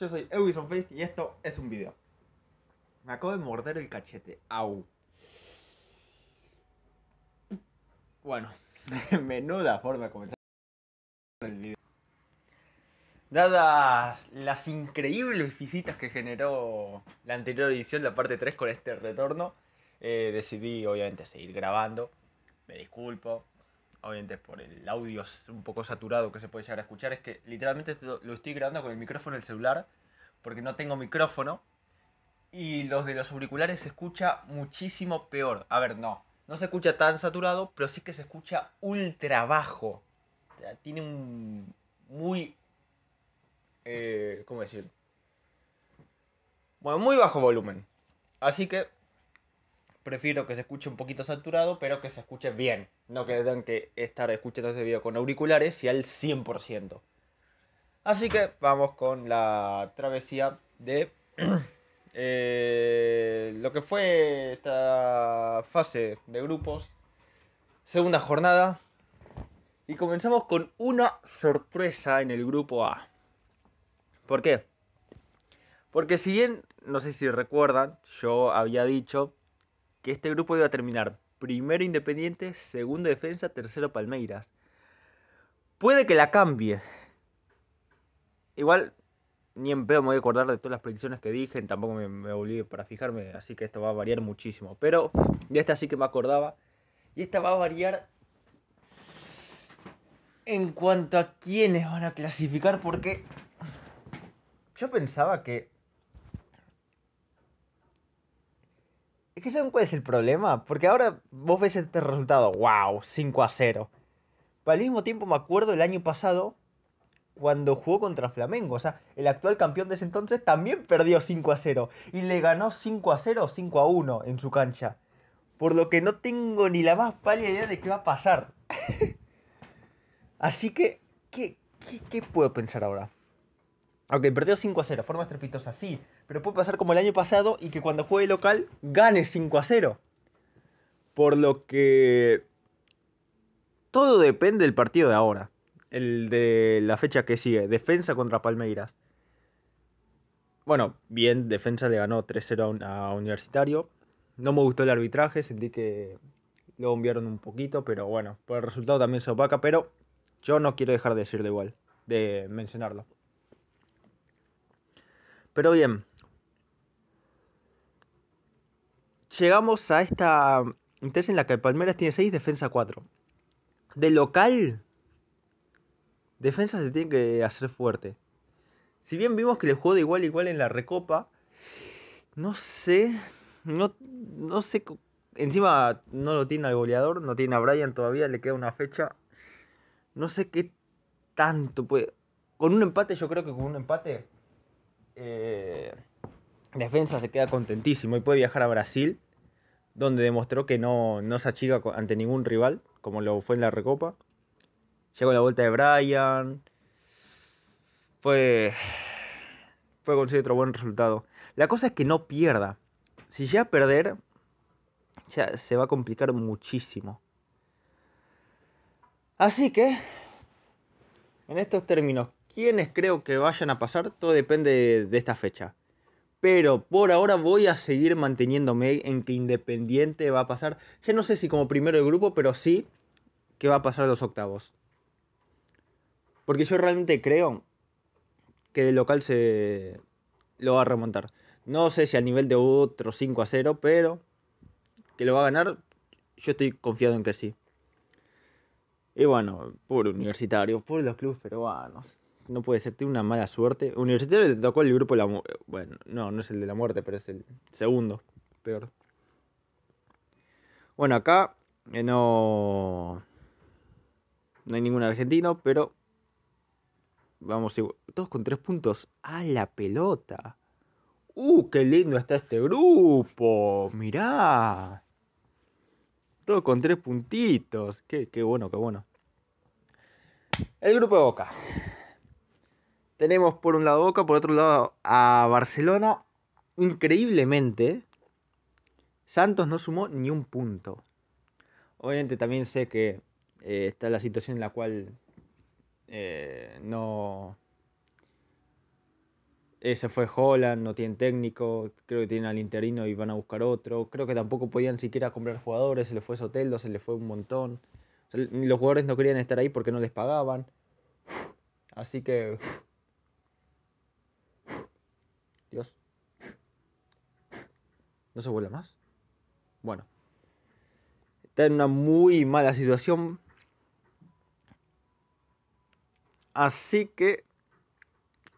yo soy EwisonFace Face y esto es un video. Me acabo de morder el cachete. Au. Bueno, menuda forma de comenzar el video. Dadas las increíbles visitas que generó la anterior edición, la parte 3 con este retorno, eh, decidí obviamente seguir grabando. Me disculpo, obviamente por el audio un poco saturado que se puede llegar a escuchar, es que literalmente lo estoy grabando con el micrófono del celular, porque no tengo micrófono, y los de los auriculares se escucha muchísimo peor. A ver, no, no se escucha tan saturado, pero sí que se escucha ultra bajo. O sea, tiene un muy... Eh, ¿Cómo decir? Bueno, muy bajo volumen. Así que prefiero que se escuche un poquito saturado, pero que se escuche bien. No que tengan que estar escuchando este video con auriculares y al 100%. Así que vamos con la travesía de eh, lo que fue esta fase de grupos, segunda jornada. Y comenzamos con una sorpresa en el grupo A. ¿Por qué? Porque si bien, no sé si recuerdan, yo había dicho que este grupo iba a terminar primero Independiente, segundo Defensa, tercero Palmeiras. Puede que la cambie. Igual, ni en pedo me voy a acordar de todas las predicciones que dije, tampoco me, me para fijarme, así que esto va a variar muchísimo. Pero de esta sí que me acordaba. Y esta va a variar en cuanto a quiénes van a clasificar, porque yo pensaba que Es que ¿saben cuál es el problema? Porque ahora vos ves este resultado, wow, 5 a 0. Pero al mismo tiempo me acuerdo el año pasado cuando jugó contra Flamengo. O sea, el actual campeón de ese entonces también perdió 5 a 0. Y le ganó 5 a 0 o 5 a 1 en su cancha. Por lo que no tengo ni la más pálida idea de qué va a pasar. Así que, ¿qué, qué, puedo pensar ahora? Ok, perdió 5 a 0, forma estrepitosa, sí. Pero puede pasar como el año pasado y que cuando juegue local gane 5 a 0. Por lo que todo depende del partido de ahora, el de la fecha que sigue, defensa contra Palmeiras. Bueno, bien, defensa le ganó 3-0 a Universitario. No me gustó el arbitraje, sentí que lo bombearon un poquito, pero bueno, por el resultado también se opaca, pero yo no quiero dejar de de igual, de mencionarlo. Pero bien, llegamos a esta instancia mm, en la que Palmeras tiene 6, defensa 4. De local, defensa se tiene que hacer fuerte. Si bien vimos que le jugó de igual a igual en la recopa, no sé, no, no sé, encima no lo tiene al goleador, no tiene a Brian todavía, le queda una fecha. No sé qué tanto puede... Con un empate, yo creo que con un empate eh, defensa se queda contentísimo y puede viajar a Brasil, donde demostró que no, se achiga ante ningún rival, como lo fue en la Recopa. Llegó la vuelta de Brian. Fue. Fue conseguir otro buen resultado. La cosa es que no pierda. Si ya a perder, se va a complicar muchísimo. Así que, en estos términos, ¿quiénes creo que vayan a pasar? Todo depende de esta fecha pero por ahora voy a seguir manteniéndome en que Independiente va a pasar, ya no sé si como primero de grupo, pero sí que va a pasar los octavos. Porque yo realmente creo que el local se lo va a remontar. No sé si a nivel de otro 5 a 0, pero que lo va a ganar, yo estoy confiado en que sí. Y bueno, por universitario, por los clubes peruanos no puede ser, tiene una mala suerte. Universitario le tocó el grupo la eh, Bueno, no, no es el de la muerte, pero es el segundo. Peor. Bueno, acá eh, no. No hay ningún argentino, pero. Vamos, todos con tres puntos. ¡A la pelota! ¡Uh, qué lindo está este grupo! ¡Mirá! Todos con tres puntitos. Qué, qué bueno, qué bueno. El grupo de Boca. Tenemos por un lado Boca, por otro lado a Barcelona. Increíblemente, Santos no sumó ni un punto. Obviamente también sé que eh, está la situación en la cual eh, no... Ese eh, fue Holland, no tienen técnico, creo que tienen al interino y van a buscar otro. Creo que tampoco podían siquiera comprar jugadores, se les fue Soteldo, se le fue un montón. los jugadores no querían estar ahí porque no les pagaban. Así que Dios. ¿No se vuelve más? Bueno. Está en una muy mala situación. Así que...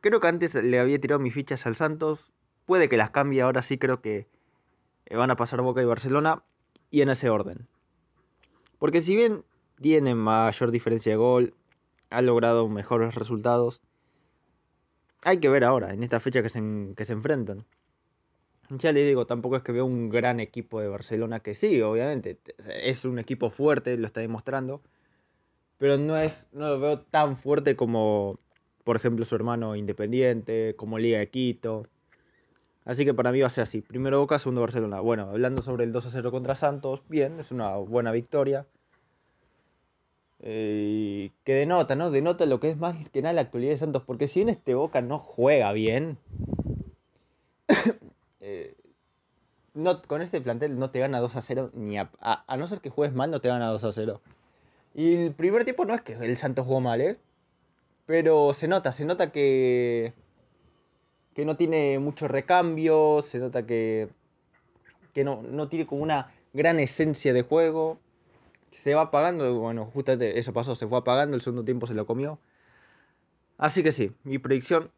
Creo que antes le había tirado mis fichas al Santos. Puede que las cambie. Ahora sí creo que eh, van a pasar Boca y Barcelona. Y en ese orden. Porque si bien tiene mayor diferencia de gol, ha logrado mejores resultados hay que ver ahora, en esta fecha que se, que se enfrentan. Ya les digo, tampoco es que veo un gran equipo de Barcelona que sí, obviamente. Es un equipo fuerte, lo está demostrando. Pero no, es, no lo veo tan fuerte como, por ejemplo, su hermano Independiente, como Liga de Quito. Así que para mí va a ser así. Primero Boca, segundo Barcelona. Bueno, hablando sobre el 2 a 0 contra Santos, bien, es una buena victoria. Eh, que denota, ¿no? Denota lo que es más que nada la actualidad de Santos, porque si en este Boca no juega bien, eh, no, con este plantel no te gana 2 a 0, ni a, no ser que juegues mal, no te gana 2 a 0. Y el primer tiempo no es que el Santos jugó mal, ¿eh? Pero se nota, se nota que, que no tiene mucho recambio, se nota que, que no, no tiene como una gran esencia de juego se va apagando. Bueno, justamente eso pasó, se fue apagando, el segundo tiempo se lo comió. Así que sí, mi predicción,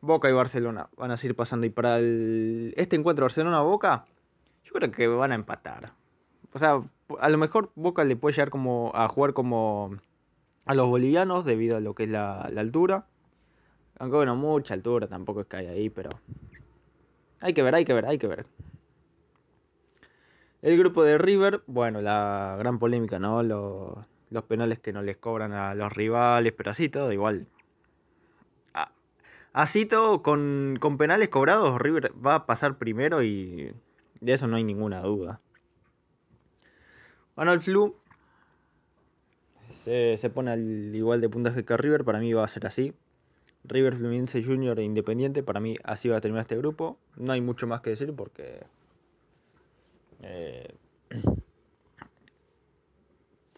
Boca y Barcelona van a seguir pasando. Y para el, este encuentro Barcelona-Boca, yo creo que van a empatar. O sea, a lo mejor Boca le puede llegar como a jugar como a los bolivianos debido a lo que es la, la altura. Aunque bueno, mucha altura tampoco es que hay ahí, pero hay que ver, hay que ver, hay que ver. El grupo de River, bueno, la gran polémica, ¿no? Los, penales que no les cobran a los rivales, pero así todo igual. Ah, así todo, con, penales cobrados, River va a pasar primero y de eso no hay ninguna duda. Bueno, el Flu se, se, pone al igual de puntaje que River, para mí va a ser así. River Fluminense Junior e Independiente, para mí así va a terminar este grupo. No hay mucho más que decir porque eh,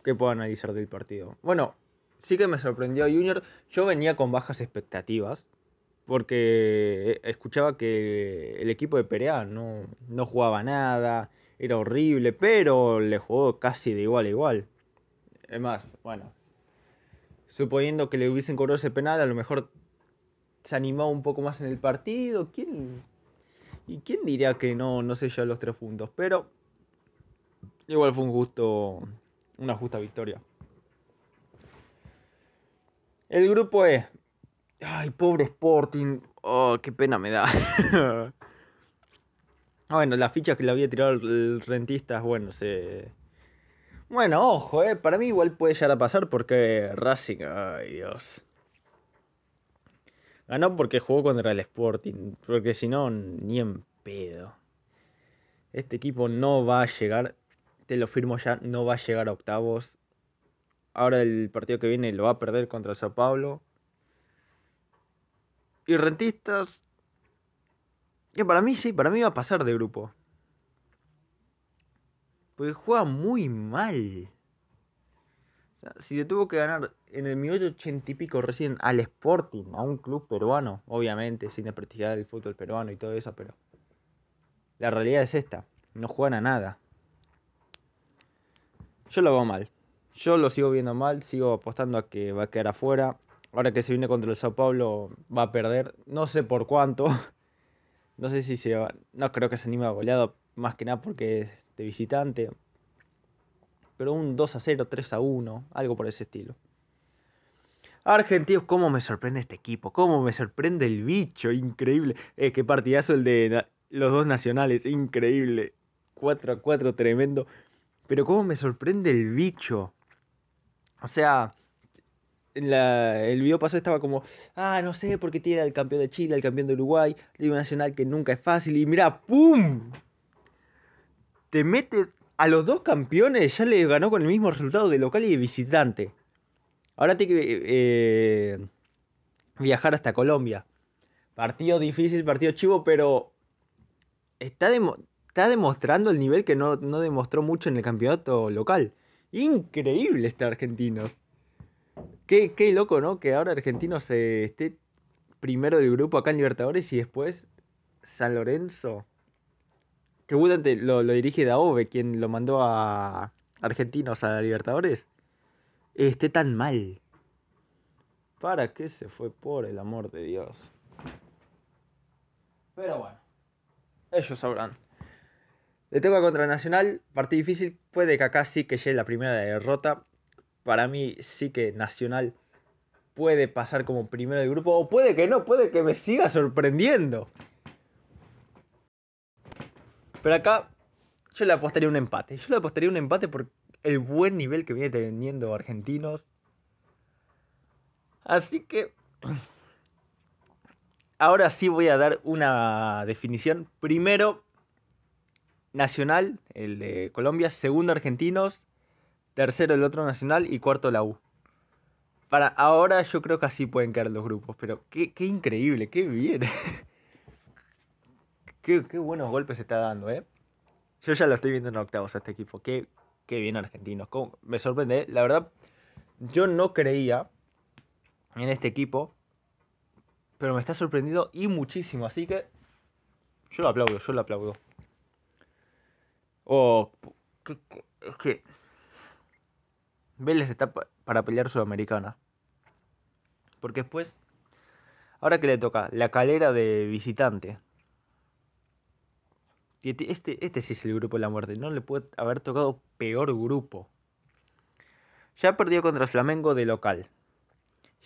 ¿Qué puedo analizar del partido? Bueno, sí que me sorprendió Junior. Yo venía con bajas expectativas porque escuchaba que el equipo de Perea no, jugaba nada, era horrible, pero le jugó casi de igual a igual. Es más, bueno, suponiendo que le hubiesen cobrado ese penal, a lo mejor se animó un poco más en el partido. ¿Quién, ¿Y quién diría que no, no se ya los tres puntos? Pero igual fue un gusto, una justa victoria. El grupo E. Ay, pobre Sporting. Oh, qué pena me da. Ah, bueno, las fichas que le había tirado el rentista, bueno, se... Bueno, ojo, eh, para mí igual puede llegar a pasar porque Racing, ay Dios. Ganó porque jugó contra el Sporting, porque si no, ni en pedo. Este equipo no va a llegar, te lo firmo ya, no va a llegar a octavos. Ahora el partido que viene lo va a perder contra el Sao Paulo. Y Rentistas, que para mí sí, para mí va a pasar de grupo. Porque juega muy mal si le tuvo que ganar en el minuto ochenta y pico recién al Sporting, a un club peruano, obviamente, sin desprestigiar el fútbol peruano y todo eso, pero la realidad es esta, no juegan a nada. Yo lo veo mal, yo lo sigo viendo mal, sigo apostando a que va a quedar afuera. Ahora que se viene contra el Sao Paulo va a perder, no sé por cuánto, no sé si se va, no creo que se anime a goleado, más que nada porque es de visitante, pero un 2 a 0, 3 a 1, algo por ese estilo. Argentinos, cómo me sorprende este equipo, cómo me sorprende el bicho, increíble. Eh, qué partidazo el de los dos nacionales, increíble. 4 a 4, tremendo. Pero cómo me sorprende el bicho. O sea, en el video pasado estaba como, ah, no sé, porque tiene al campeón de Chile, al campeón de Uruguay, Liga Nacional que nunca es fácil. Y mira, ¡pum! Te mete a los dos campeones ya le ganó con el mismo resultado de local y de visitante. Ahora tiene que eh, viajar hasta Colombia. Partido difícil, partido chivo, pero está, demostrando el nivel que no, demostró mucho en el campeonato local. Increíble este argentino. Qué, loco, ¿no? Que ahora argentino se esté primero del grupo acá en Libertadores y después San Lorenzo que lo, dirige Daove, quien lo mandó a Argentinos a Libertadores, esté tan mal. ¿Para qué se fue por el amor de Dios? Pero bueno, ellos sabrán. Le toca contra Nacional, partido difícil. Puede que acá sí que llegue la primera derrota. Para mí sí que Nacional puede pasar como primero de grupo. O puede que no, puede que me siga sorprendiendo. Pero acá yo le apostaría un empate. Yo le apostaría un empate por el buen nivel que viene teniendo Argentinos. Así que ahora sí voy a dar una definición. Primero, Nacional, el de Colombia. Segundo, Argentinos. Tercero, el otro Nacional. Y cuarto, la U. Para ahora yo creo que así pueden quedar los grupos. Pero qué, qué increíble, qué bien. Qué, buenos golpes está dando, ¿eh? Yo ya lo estoy viendo en octavos a este equipo. Qué, qué bien argentinos. me sorprende. ¿eh? La verdad, yo no creía en este equipo. Pero me está sorprendido y muchísimo. Así que yo lo aplaudo, yo lo aplaudo. Oh, es que Vélez está para pelear Sudamericana. Porque después, ahora que le toca la calera de visitante, este, este, sí es el grupo de la muerte. No le puede haber tocado peor grupo. Ya perdió contra el Flamengo de local.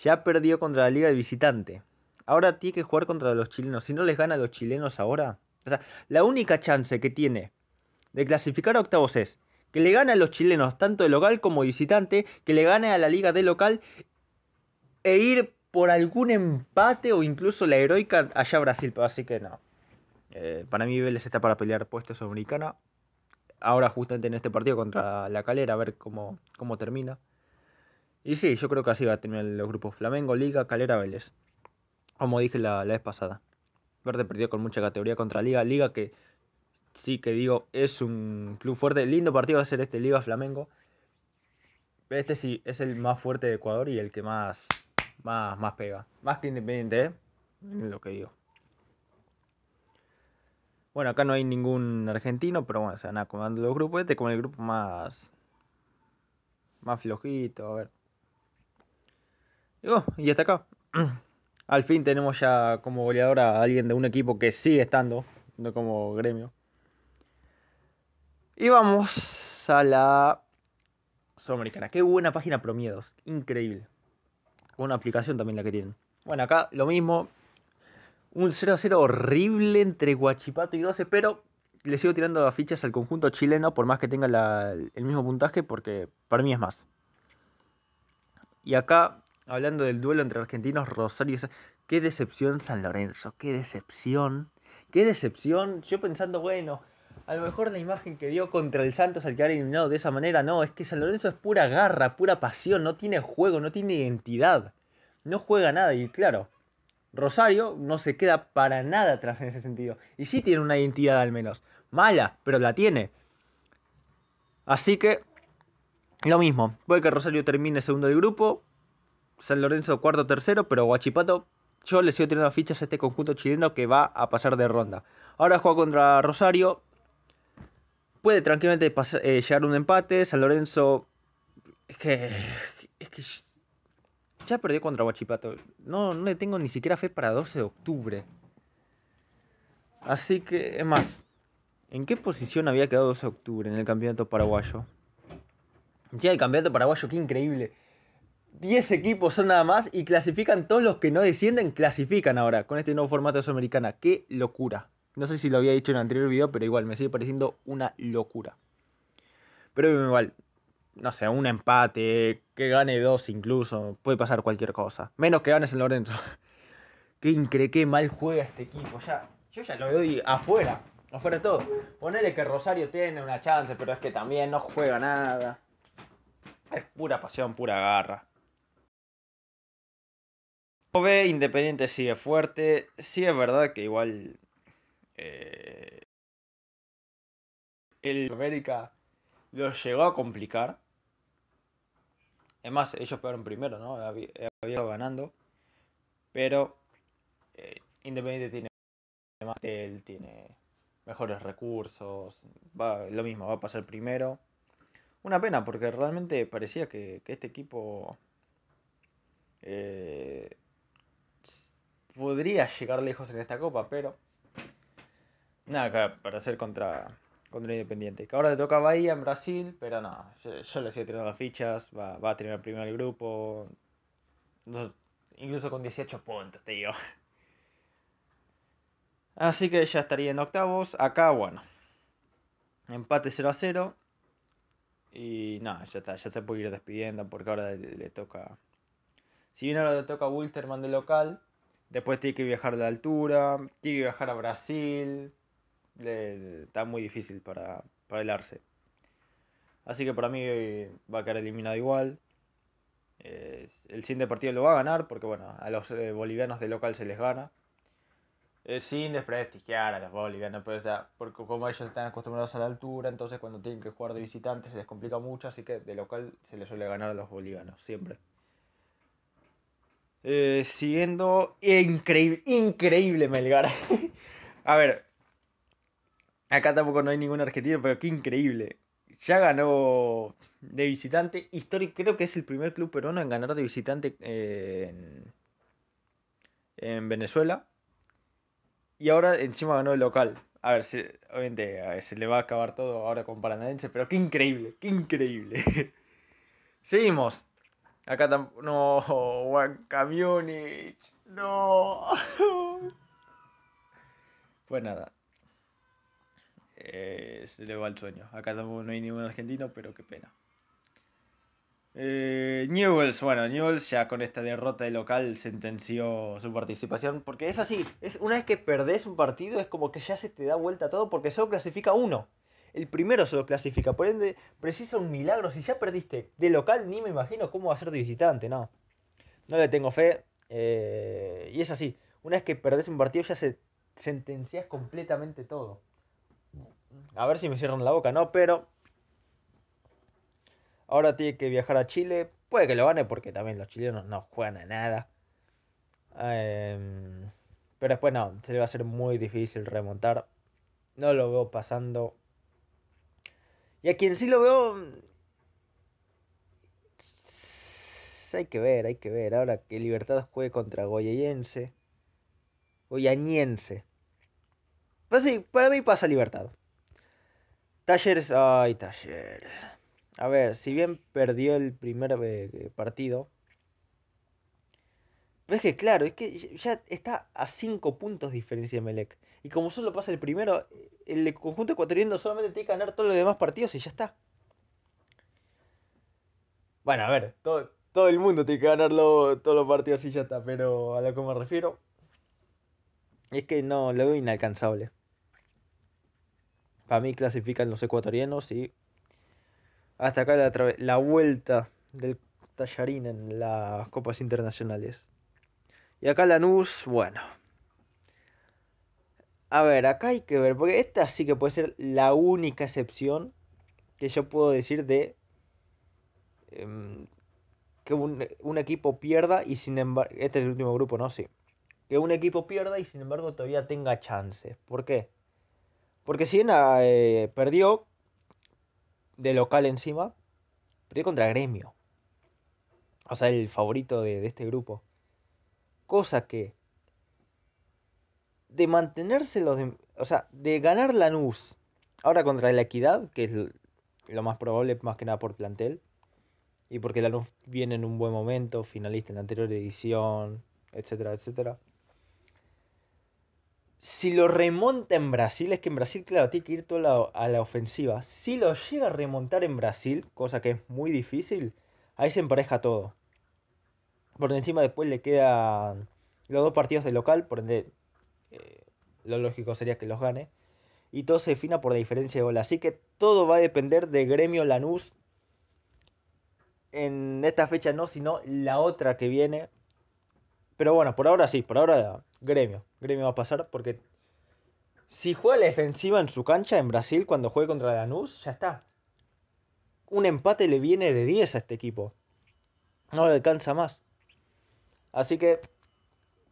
Ya perdió contra la Liga de Visitante. Ahora tiene que jugar contra los chilenos. Si no les gana a los chilenos ahora. O sea, la única chance que tiene de clasificar a octavos es que le gane a los chilenos, tanto de local como de visitante, que le gane a la liga de local e ir por algún empate o incluso la heroica allá a Brasil. Pero así que no. Eh, para mí Vélez está para pelear puestos americana. Ahora justamente en este partido contra la Calera, a ver cómo, cómo termina. Y sí, yo creo que así va a terminar los grupos Flamengo, Liga, Calera, Vélez. Como dije la, vez pasada. Verde perdió con mucha categoría contra Liga. Liga que sí que digo, es un club fuerte. Lindo partido va a ser este Liga Flamengo. Este sí, es el más fuerte de Ecuador y el que más, más, más pega. Más que independiente, ¿eh? lo que digo. Bueno, acá no hay ningún argentino, pero bueno, se van acomodando los grupos. Este es como el grupo más. más flojito, a ver. Y, y hasta acá. Al fin tenemos ya como goleador a alguien de un equipo que sigue estando, no como gremio. Y vamos a la Sudamericana. Qué buena página Promiedos, increíble. Una aplicación también la que tienen. Bueno, acá lo mismo, un 0-0 horrible entre Guachipato y 12, pero le sigo tirando fichas al conjunto chileno por más que tenga el mismo puntaje porque para mí es más. Y acá, hablando del duelo entre argentinos, Rosario, qué decepción San Lorenzo, qué decepción, qué decepción. Yo pensando, bueno, a lo mejor la imagen que dio contra el Santos al quedar eliminado de esa manera, no, es que San Lorenzo es pura garra, pura pasión, no tiene juego, no tiene identidad, no juega nada y claro, Rosario no se queda para nada atrás en ese sentido. Y sí tiene una identidad al menos. Mala, pero la tiene. Así que, lo mismo. Puede que Rosario termine segundo del grupo. San Lorenzo cuarto tercero, pero Guachipato, yo le sigo teniendo fichas a este conjunto chileno que va a pasar de ronda. Ahora juega contra Rosario. Puede tranquilamente eh, llegar un empate. San Lorenzo... Es que... Es que ya perdió contra Guachipato. No, no le tengo ni siquiera fe para 12 de octubre. Así que, es más, ¿en qué posición había quedado 12 de octubre en el campeonato paraguayo? Ya, el campeonato paraguayo, qué increíble. 10 equipos son nada más y clasifican todos los que no descienden, clasifican ahora con este nuevo formato de Sudamericana. ¡Qué locura! No sé si lo había dicho en el anterior video, pero igual me sigue pareciendo una locura. Pero igual, no sé, un empate, que gane dos incluso, puede pasar cualquier cosa. Menos que ganes San Lorenzo. qué increíble qué mal juega este equipo. Ya, yo ya lo doy afuera, afuera de todo. Ponele que Rosario tiene una chance, pero es que también no juega nada. Es pura pasión, pura garra. Ove Independiente sigue fuerte. Sí es verdad que igual... Eh, el América lo llegó a complicar. Además, ellos pegaron primero, ¿no? Había, ganando. Pero eh, Independiente tiene más él, tiene mejores recursos. lo mismo, va a pasar primero. Una pena, porque realmente parecía que, este equipo eh, podría llegar lejos en esta copa, pero nada, para hacer contra contra Independiente. Que ahora le toca Bahía en Brasil, pero no, yo, le sigo teniendo las fichas, va, a tener el primer grupo. incluso con 18 puntos, te digo. Así que ya estaría en octavos. Acá, bueno. Empate 0 a 0. Y no, ya está, ya se puede ir despidiendo porque ahora le, toca. Si bien ahora le toca a Wilterman de local, después tiene que viajar de altura, tiene que viajar a Brasil, está muy difícil para, para el Arce. Así que para mí eh, va a quedar eliminado igual. El el de partido lo va a ganar porque, bueno, a los eh, bolivianos de local se les gana. sin desprestigiar a los bolivianos, pero, porque como ellos están acostumbrados a la altura, entonces cuando tienen que jugar de visitantes se les complica mucho, así que de local se les suele ganar a los bolivianos, siempre. Eh, siguiendo, increíble, increíble Melgar. a ver, Acá tampoco no hay ningún argentino, pero qué increíble. Ya ganó de visitante. Histórico, creo que es el primer club peruano en ganar de visitante eh, en, Venezuela. Y ahora encima ganó el local. A ver, se, obviamente se le va a acabar todo ahora con Paranaense, pero qué increíble, qué increíble. Seguimos. Acá tampoco. No, Juan Camionich No. Pues nada, eh, se le va el sueño. Acá tampoco no hay ningún argentino, pero qué pena. Eh, Newells, bueno, Newells ya con esta derrota de local sentenció su participación, porque es así, es una vez que perdés un partido es como que ya se te da vuelta todo porque solo clasifica uno. El primero solo clasifica, por ende precisa un milagro, si ya perdiste de local ni me imagino cómo va a ser de visitante, no. No le tengo fe, eh, y es así, una vez que perdés un partido ya se sentencias completamente todo. A ver si me cierran la boca, ¿no? Pero ahora tiene que viajar a Chile. Puede que lo gane porque también los chilenos no juegan a nada. Em, pero después no, se le va a ser muy difícil remontar. No lo veo pasando. Y a quien sí lo veo... Mm, hay que ver, hay que ver. Ahora que Libertad juegue contra Goyayense. Goyañense. Pues sí, para mí pasa Libertad. Talleres, ay, Talleres. A ver, si bien perdió el primer eh, partido, pero que claro, es que ya está a 5 puntos de diferencia de Melec. Y como solo pasa el primero, el conjunto ecuatoriano solamente tiene que ganar todos los demás partidos y ya está. Bueno, a ver, todo, el mundo tiene que ganar todos los partidos y ya está, pero a lo que me refiero es que no, lo veo inalcanzable. Para mí clasifican los ecuatorianos y hasta acá la, la vuelta del tallarín en las copas internacionales. Y acá Lanús, bueno. A ver, acá hay que ver, porque esta sí que puede ser la única excepción que yo puedo decir de em, que un, un, equipo pierda y sin embargo, este es el último grupo, ¿no? Sí. Que un equipo pierda y sin embargo todavía tenga chances. ¿Por qué? Porque Siena eh, perdió de local encima, perdió contra Gremio. O sea, el favorito de, este grupo. Cosa que de mantenerse los... o sea, de ganar Lanús ahora contra la Equidad, que es lo más probable más que nada por plantel. Y porque Lanús viene en un buen momento, finalista en la anterior edición, etcétera, etcétera si lo remonta en Brasil, es que en Brasil, claro, tiene que ir todo a la ofensiva. Si lo llega a remontar en Brasil, cosa que es muy difícil, ahí se empareja todo. Porque encima después le quedan los dos partidos de local, por ende eh, lo lógico sería que los gane. Y todo se defina por la diferencia de gol. Así que todo va a depender de Gremio Lanús en esta fecha no, sino la otra que viene, pero bueno, por ahora sí, por ahora gremio. Gremio va a pasar porque si juega la defensiva en su cancha en Brasil cuando juegue contra Lanús, ya está. Un empate le viene de 10 a este equipo. No le alcanza más. Así que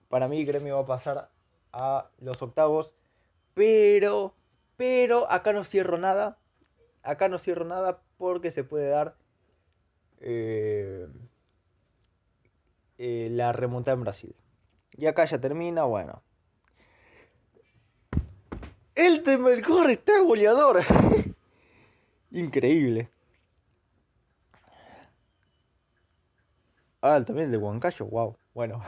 para mí Gremio va a pasar a los octavos. Pero, pero acá no cierro nada. Acá no cierro nada porque se puede dar eh, eh, la remontada en Brasil. Y acá ya termina, bueno. El de corre está goleador. Increíble. Ah, también el de Huancayo, wow. Bueno.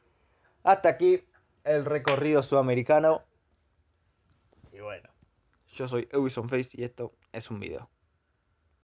Hasta aquí el recorrido sudamericano. Y bueno. Yo soy Ewison Face y esto es un video.